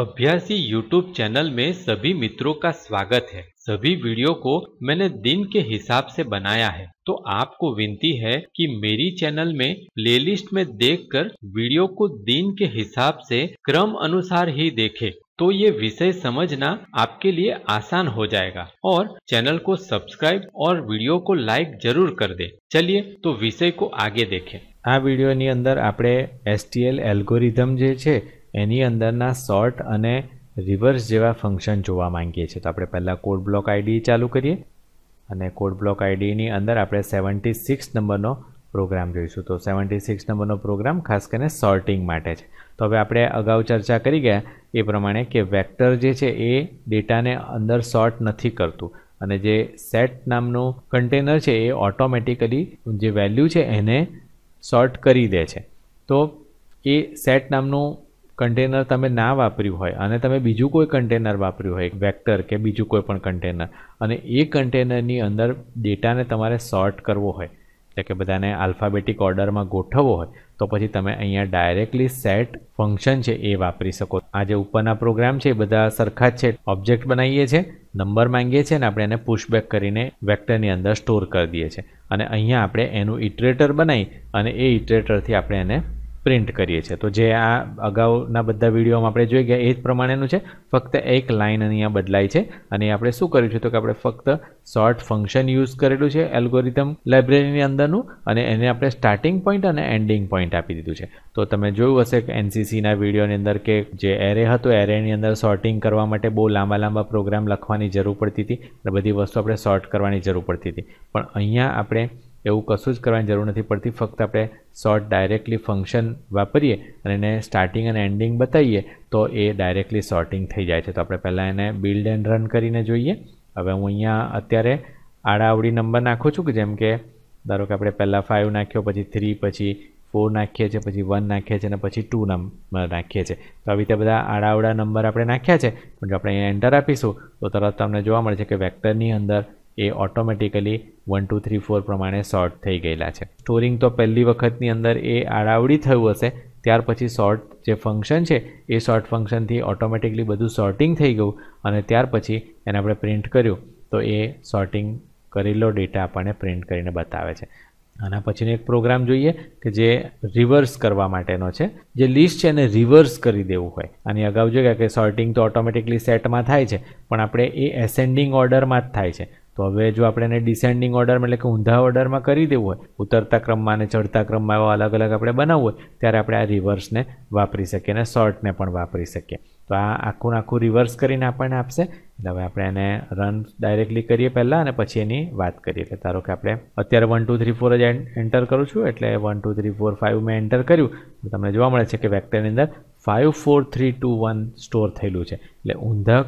अभ्यासी YouTube channel में सभी मित्रों का स्वागत है सभी वीडियो को मैंने दिन के हिसाब से बनाया है तो आपको विनती है कि मेरी चैनल में प्लेलिस्ट में देखकर वीडियो को दिन के हिसाब से क्रम अनुसार ही देखें तो ये विषय समझना आपके लिए आसान हो जाएगा और चैनल को सब्सक्राइब और वीडियो को लाइक जरूर कर दे चलिए तो विषय को आगे देखे वीडियो अंदर आप एस टी एल एल्गोरिधम जो है એની અંદરના સોર્ટ અને રિવર્સ જેવા ફંક્શન જોવા માંગીએ છીએ તો આપણે પહેલાં કોડ બ્લોક આઈડી ચાલુ કરીએ અને કોડ બ્લોક આઈડીની અંદર આપણે સેવન્ટી સિક્સ નંબરનો પ્રોગ્રામ જોઈશું તો સેવન્ટી સિક્સ નંબરનો પ્રોગ્રામ ખાસ કરીને સોર્ટિંગ માટે છે તો હવે આપણે અગાઉ ચર્ચા કરી ગયા એ પ્રમાણે કે વેક્ટર જે છે એ ડેટાને અંદર સોર્ટ નથી કરતું અને જે સેટ નામનું કન્ટેનર છે એ ઓટોમેટિકલી જે વેલ્યુ છે એને સોર્ટ કરી દે છે તો એ સેટ નામનું કન્ટેનર તમે ના વાપર્યું હોય અને તમે બીજું કોઈ કન્ટેનર વાપર્યું હોય વેક્ટર કે બીજું કોઈ પણ કન્ટેનર અને એ કન્ટેનરની અંદર ડેટાને તમારે સોર્ટ કરવો હોય એટલે કે બધાને આલ્ફાબેટિક ઓર્ડરમાં ગોઠવવો હોય તો પછી તમે અહીંયા ડાયરેક્ટલી સેટ ફંક્શન છે એ વાપરી શકો આ જે ઉપરના પ્રોગ્રામ છે એ બધા સરખા જ છે ઓબ્જેક્ટ બનાવીએ છીએ નંબર માંગીએ છીએ અને આપણે એને પુશબેક કરીને વેક્ટરની અંદર સ્ટોર કરી દઈએ છીએ અને અહીંયા આપણે એનું ઇટરેટર બનાવી અને એ ઇટરેટરથી આપણે એને પ્રિન્ટ કરીએ છીએ તો જે આ અગાઉના બધા વિડીયોમાં આપણે જોઈ ગયા એ જ પ્રમાણેનું છે ફક્ત એક લાઇન અહીંયા બદલાય છે અને આપણે શું કર્યું છે તો કે આપણે ફક્ત શોર્ટ ફંક્શન યુઝ કરેલું છે એલ્ગોરિધમ લાઇબ્રેરીની અંદરનું અને એને આપણે સ્ટાર્ટિંગ પોઈન્ટ અને એન્ડિંગ પોઈન્ટ આપી દીધું છે તો તમે જોયું હશે કે એનસીસીના વિડીયોની અંદર કે જે એરે હતો એરેની અંદર સોર્ટિંગ કરવા માટે બહુ લાંબા લાંબા પ્રોગ્રામ લખવાની જરૂર પડતી હતી અને બધી વસ્તુ આપણે સોર્ટ કરવાની જરૂર પડતી હતી પણ અહીંયા આપણે એવું કશું જ કરવાની જરૂર નથી પડતી ફક્ત આપણે શોર્ટ ડાયરેક્ટલી ફંક્શન વાપરીએ અને એને સ્ટાર્ટિંગ અને એન્ડિંગ બતાવીએ તો એ ડાયરેક્ટલી શોર્ટિંગ થઈ જાય છે તો આપણે પહેલાં એને બિલ્ડ એન્ડ રન કરીને જોઈએ હવે હું અહીંયા અત્યારે આડાઆવડી નંબર નાખું છું કે જેમ કે ધારો કે આપણે પહેલાં ફાઇવ નાખ્યો પછી થ્રી પછી ફોર નાખીએ છીએ પછી વન નાખીએ છીએ અને પછી ટુ નંબર નાખીએ છીએ તો આવી રીતે બધા આડાવડા નંબર આપણે નાખ્યા છે પણ જો આપણે અહીંયા એન્ટર આપીશું તો તરત તમને જોવા મળે છે કે વેક્ટરની અંદર એ automatically one two three four પ્રમાણે સોર્ટ થઈ ગયેલા છે સ્ટોરિંગ તો પહેલી વખતની અંદર એ આડાવડી થયું હશે ત્યાર પછી સોર્ટ જે ફંક્શન છે એ શોર્ટ ફંક્શનથી ઓટોમેટિકલી બધું સોર્ટિંગ થઈ ગયું અને ત્યાર પછી એને આપણે પ્રિન્ટ કર્યું તો એ સોર્ટિંગ કરેલો ડેટા આપણને પ્રિન્ટ કરીને બતાવે છે આના પછીનો એક પ્રોગ્રામ જોઈએ કે જે રિવર્સ કરવા માટેનો છે જે લિસ્ટ છે એને રિવર્સ કરી દેવું હોય અને અગાઉ જોઈએ કે સોર્ટિંગ તો ઓટોમેટિકલી સેટમાં થાય છે પણ આપણે એ એસેન્ડિંગ ઓર્ડરમાં જ થાય છે તો હવે જો આપણે એને ડિસેન્ડિંગ ઓર્ડરમાં એટલે કે ઊંધા ઓર્ડરમાં કરી દેવું હોય ઉતરતા ક્રમમાં અને ચઢતા ક્રમમાં એવા અલગ અલગ આપણે બનાવવું હોય ત્યારે આપણે આ રિવર્સને વાપરી શકીએ અને શોર્ટને પણ વાપરી શકીએ તો આ આખું આખું રિવર્સ કરીને આપણને આપશે એટલે હવે આપણે એને રન ડાયરેક્ટલી કરીએ પહેલાં અને પછી એની વાત કરીએ એટલે ધારો કે આપણે અત્યારે વન ટુ થ્રી ફોર જ એન્ટર કરું છું એટલે one two three four five મેં એન્ટર કર્યું તમને જોવા મળે છે કે વેક્ટરની અંદર five four three two one store થયેલું છે એટલે ઊંધા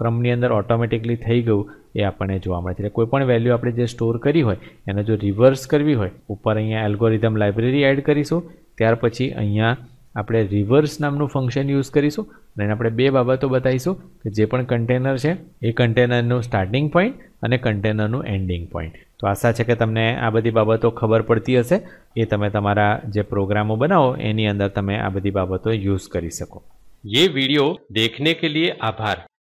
ક્રમની અંદર ઓટોમેટિકલી થઈ ગયું એ આપણને જોવા મળે છે એટલે કોઈ પણ વેલ્યુ આપણે જે સ્ટોર કરી હોય એને જો રિવર્સ કરવી હોય ઉપર અહીંયા એલ્ગોરિધમ લાઇબ્રેરી એડ કરીશું ત્યાર પછી અહીંયા આપણે રિવર્સ નામનું ફંક્શન યુઝ કરીશું અને આપણે બે બાબતો બતાવીશું કે જે પણ કન્ટેનર છે એ કન્ટેનરનું સ્ટાર્ટિંગ પોઈન્ટ અને કન્ટેનરનું એન્ડિંગ પોઈન્ટ તો આશા છે કે તમને આ બધી બાબતો ખબર પડતી હશે એ તમે તમારા જે પ્રોગ્રામો બનાવો એની અંદર તમે આ બધી બાબતો યુઝ કરી શકો ये વિડીયો દેખને કે લીએ આભાર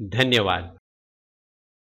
ધન્યવાદ